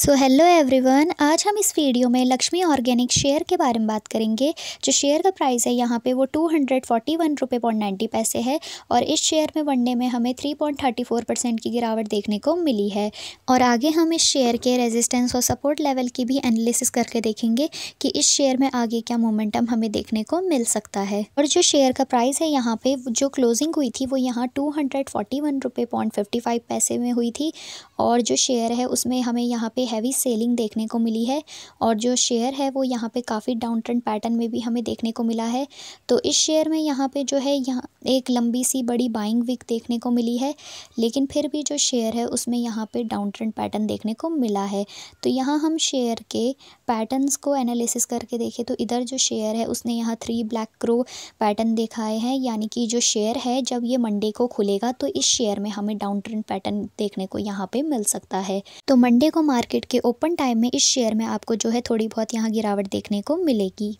so hello everyone आज हम इस वीडियो में लक्ष्मी ऑर्गेनिक शेयर के बारे में बात करेंगे जो शेयर का प्राइस है यहाँ पे वो टू हंड्रेड फोर्टी वन रुपये पॉइंट नाइन्टी पैसे है और इस शेयर में वनडे में हमें three point thirty four percent की गिरावट देखने को मिली है और आगे हम इस शेयर के रेजिस्टेंस और सपोर्ट लेवल की भी एनालिसिस करके देखेंगे कि इस शेयर में आगे क्या मोमेंटम हमें देखने को मिल सकता है और जो शेयर का प्राइस है यहाँ पर जो क्लोजिंग हुई थी वो यहाँ टू हंड्रेड फोर्टी वन रुपये पॉइंट फिफ्टी फाइव पैसे में हुई थी और जो शेयर है उसमें हमें यहाँ पर हैवी सेलिंग देखने को मिली है और जो शेयर है वो यहाँ पे काफ़ी डाउन ट्रेंड पैटर्न में भी हमें देखने को मिला है तो इस शेयर में यहाँ पे जो है यहाँ एक लंबी सी बड़ी बाइंग विक देखने को मिली है लेकिन फिर भी जो शेयर है उसमें यहाँ पर डाउन ट्रेंड पैटर्न देखने को मिला है तो यहाँ हम शेयर के पैटर्नस को एनालिसिस करके देखें तो इधर जो शेयर है उसने यहाँ थ्री ब्लैक क्रो पैटर्न दिखाए हैं यानी कि जो शेयर है जब ये मंडे को खुलेगा तो इस शेयर में हमें डाउन ट्रेंड पैटर्न देखने को यहाँ पे मिल सकता है तो मंडे को मार्केट मार्केट के ओपन टाइम में इस शेयर में आपको जो है थोड़ी बहुत यहाँ गिरावट देखने को मिलेगी